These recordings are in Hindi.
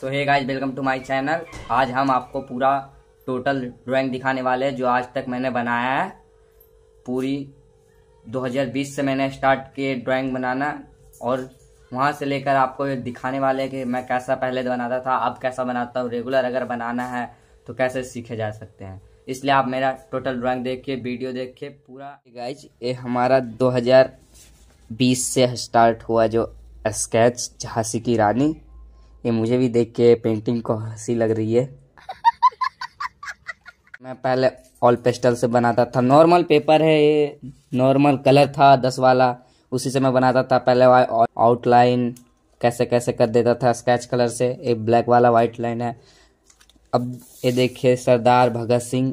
so hey guys welcome to my channel आज हम आपको पूरा टोटल ड्राइंग दिखाने वाले हैं जो आज तक मैंने बनाया है पूरी 2020 से मैंने स्टार्ट किए ड्राइंग बनाना और वहाँ से लेकर आपको ये दिखाने वाले हैं कि मैं कैसा पहले बनाता था अब कैसा बनाता हूँ रेगुलर अगर बनाना है तो कैसे सीखे जा सकते हैं इसलिए आप मेरा टोटल ड्राइंग देखिए वीडियो देखिए पूरा गाइज ये हमारा दो से स्टार्ट हुआ जो स्केच झांसी की रानी ये मुझे भी देख के पेंटिंग को हंसी लग रही है मैं पहले ऑल पेस्टल से बनाता था नॉर्मल पेपर है ये नॉर्मल कलर था दस वाला उसी से मैं बनाता था पहले आउटलाइन कैसे कैसे कर देता था स्केच कलर से एक ब्लैक वाला वाइट लाइन है अब ये देखिए सरदार भगत सिंह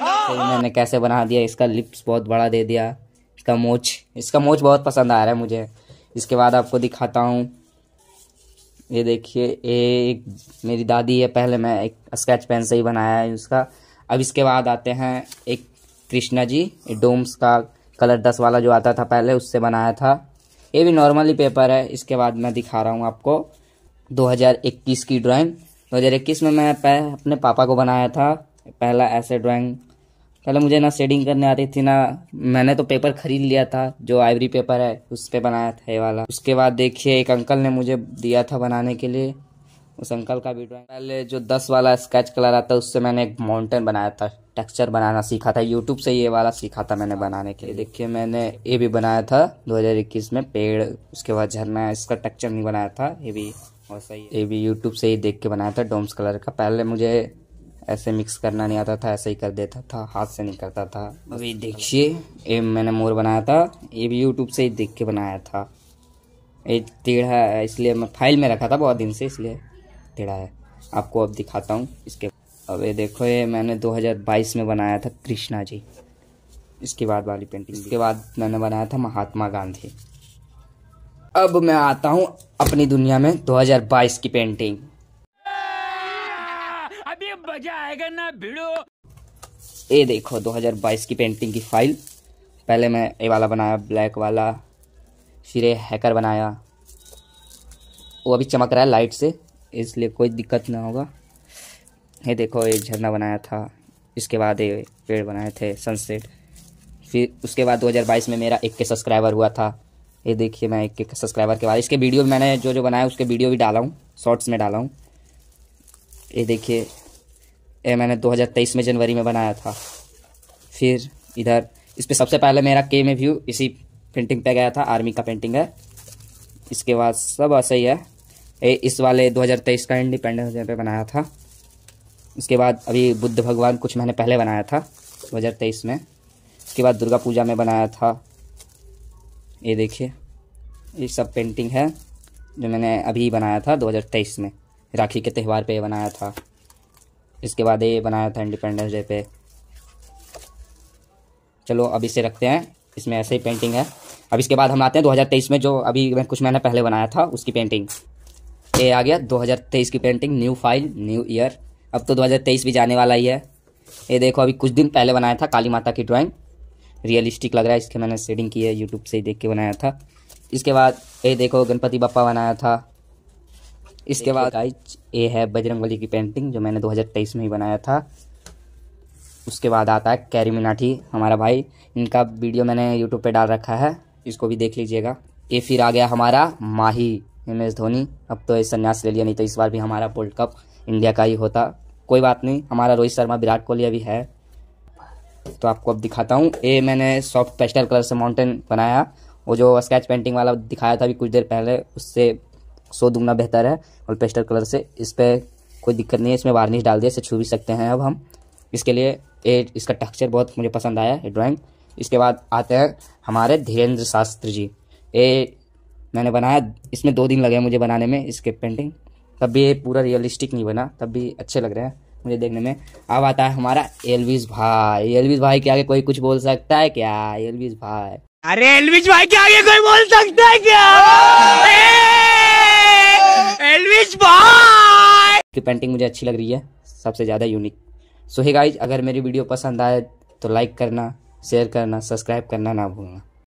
तो मैंने कैसे बना दिया इसका लिप्स बहुत बड़ा दे दिया इसका मोच इसका मोच बहुत पसंद आ रहा है मुझे इसके बाद आपको दिखाता हूँ ये देखिए एक मेरी दादी है पहले मैं एक स्केच पेन से ही बनाया है उसका अब इसके बाद आते हैं एक कृष्णा जी डोम्स का कलर दस वाला जो आता था पहले उससे बनाया था ये भी नॉर्मली पेपर है इसके बाद मैं दिखा रहा हूँ आपको 2021 की ड्राइंग 2021 में मैं अपने पापा को बनाया था पहला ऐसे ड्राइंग पहले मुझे ना शेडिंग करने आती थी ना मैंने तो पेपर खरीद लिया था जो आइवरी पेपर है उस पर बनाया था ये वाला उसके बाद देखिए एक अंकल ने मुझे दिया था बनाने के लिए उस अंकल का भी ड्राइंग पहले जो दस वाला स्केच कलर आता है उससे मैंने एक माउंटेन बनाया था टेक्सचर बनाना सीखा था यूट्यूब से ये वाला सीखा था मैंने बनाने के लिए देखिए मैंने ये भी बनाया था 2021 में पेड़ उसके बाद झरना इसका टेक्सचर नहीं बनाया था ये भी और सही ये भी यूट्यूब से ही देख के बनाया था डोम्स कलर का पहले मुझे ऐसे मिक्स करना नहीं आता था ऐसे ही कर देता था हाथ से नहीं करता था अभी देखिए ये मैंने मोर बनाया था ये भी यूट्यूब से ही देख के बनाया था ये टेढ़ा है इसलिए मैं फाइल में रखा था बहुत दिन से इसलिए टेढ़ा है आपको अब दिखाता हूँ इसके अब ये देखो ये मैंने 2022 में बनाया था कृष्णा जी इसके बाद वाली पेंटिंग इसके बाद मैंने बनाया था महात्मा गांधी अब मैं आता हूँ अपनी दुनिया में 2022 की पेंटिंग मजा आएगा ना भिड़ो ये देखो 2022 की पेंटिंग की फाइल पहले मैं ये वाला बनाया ब्लैक वाला फिर ये हैकर बनाया वो अभी चमक रहा है लाइट से इसलिए कोई दिक्कत ना होगा ये देखो ये झरना बनाया था इसके बाद ये पेड़ बनाए थे सनसेट फिर उसके बाद 2022 में मेरा एक के सब्सक्राइबर हुआ था ये देखिए मैं एक के सब्सक्राइबर के बाद इसके वीडियो मैंने जो जो बनाया उसके वीडियो भी डाला हूँ शॉर्ट्स में डाला हूँ ये देखिए ये मैंने 2023 में जनवरी में बनाया था फिर इधर इस पर सबसे पहले मेरा के में व्यू इसी पेंटिंग पे गया था आर्मी का पेंटिंग है इसके बाद सब ऐसे ही है ए, इस वाले 2023 का इंडिपेंडेंस डे पे बनाया था उसके बाद अभी बुद्ध भगवान कुछ महीने पहले बनाया था 2023 में उसके बाद दुर्गा पूजा में बनाया था ये देखिए ये सब पेंटिंग है जो मैंने अभी बनाया था 2023 में राखी के त्यौहार पे बनाया था इसके बाद ये बनाया था इंडिपेंडेंस डे पे चलो अब इसे रखते हैं इसमें ऐसे ही पेंटिंग है अब इसके बाद हम आते हैं 2023 में जो अभी मैं कुछ महीने पहले बनाया था उसकी पेंटिंग ये आ गया 2023 की painting new file new year अब तो 2023 भी जाने वाला ही है ये देखो अभी कुछ दिन पहले बनाया था काली माता की ड्राइंग रियलिस्टिक लग रहा है इसके मैंने शेडिंग की है यूट्यूब से ही देख के बनाया था इसके बाद ये देखो गणपति बापा बनाया था इसके बाद गाइज ये है बजरंगबली की पेंटिंग जो मैंने 2023 में ही बनाया था उसके बाद आता है कैरी मिनाठी हमारा भाई इनका वीडियो मैंने यूट्यूब पे डाल रखा है इसको भी देख लीजिएगा ये फिर आ गया हमारा माही एम एस धोनी अब तो ये संन्यास ले लिया नहीं तो इस बार भी हमारा वर्ल्ड कप इंडिया का ही होता कोई बात नहीं हमारा रोहित शर्मा विराट कोहली अभी है तो आपको अब दिखाता हूँ ये मैंने सॉफ्ट पेस्टल कलर से माउंटेन बनाया वो जो स्केच पेंटिंग वाला दिखाया था अभी कुछ देर पहले उससे सो दुगना बेहतर है और पेस्टर कलर से इस पर कोई दिक्कत नहीं है इसमें वार्निश डाल दिया इसे छू भी सकते हैं अब हम इसके लिए ए, इसका टेक्सचर बहुत मुझे पसंद आया ये ड्राइंग इसके बाद आते हैं हमारे धीरेन्द्र शास्त्री जी ये मैंने बनाया इसमें दो दिन लगे मुझे बनाने में इसके पेंटिंग तब भी ये पूरा रियलिस्टिक नहीं बना तब भी अच्छे लग रहे हैं मुझे देखने में अब आता है हमारा एलविज भाई एलविस भाई के आगे कोई कुछ बोल सकता है क्या एलविज भाई अरे एलविज भाई के आगे कोई बोल सकता है क्या एलविश बॉय की पेंटिंग मुझे अच्छी लग रही है सबसे ज़्यादा यूनिक सो हे गाइज अगर मेरी वीडियो पसंद आए तो लाइक करना शेयर करना सब्सक्राइब करना ना भूलना